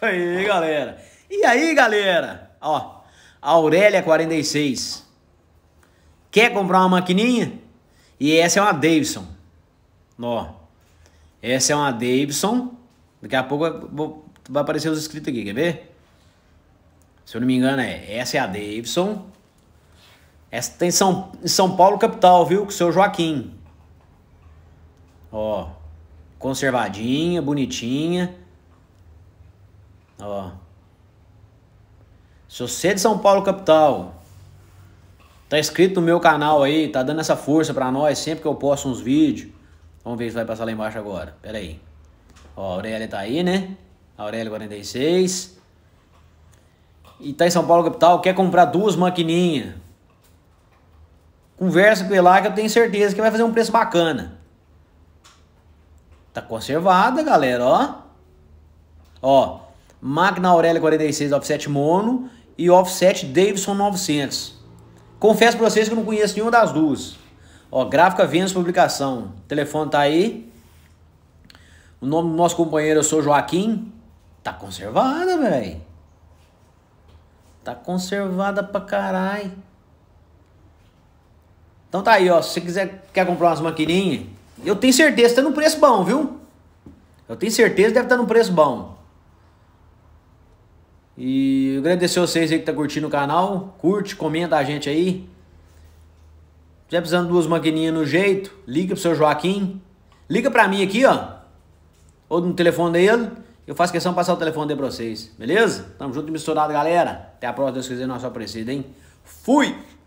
aí, galera. E aí, galera? Ó, Aurélia 46. Quer comprar uma maquininha? E essa é uma Davidson. Ó. Essa é uma Davidson. Daqui a pouco vai aparecer os inscritos aqui, quer ver? Se eu não me engano, é. Essa é a Davidson. Essa tem São, São Paulo capital, viu? Com o seu Joaquim. Ó. Conservadinha, bonitinha. Ó. Se você é de São Paulo capital, tá inscrito no meu canal aí, tá dando essa força para nós sempre que eu posto uns vídeos. Vamos ver se vai passar lá embaixo agora. Pera aí. Ó, a Aurélia tá aí, né? Aurélia 46. E tá em São Paulo capital, quer comprar duas maquininhas. Conversa com ele lá que eu tenho certeza que vai fazer um preço bacana. Tá conservada, galera, ó. Ó, Magna Aurélia 46 offset mono e offset Davidson 900. Confesso para vocês que eu não conheço nenhuma das duas. Ó, gráfica Vênus Publicação. O telefone tá aí. O nome do nosso companheiro eu sou Joaquim. Tá conservada, velho. Tá conservada pra caralho. Então tá aí, ó. Se você quiser, quer comprar umas maquininhas, eu tenho certeza que tá num preço bom, viu? Eu tenho certeza que deve estar tá num preço bom. E agradecer vocês aí que tá curtindo o canal. Curte, comenta a gente aí. Se tiver precisando de duas maquininhas no jeito, liga pro seu Joaquim. Liga pra mim aqui, ó. Ou no telefone dele. Eu faço questão de passar o telefone dele pra vocês. Beleza? Tamo junto e misturado, galera. Até a próxima, Deus quiser, nosso é só hein? Fui!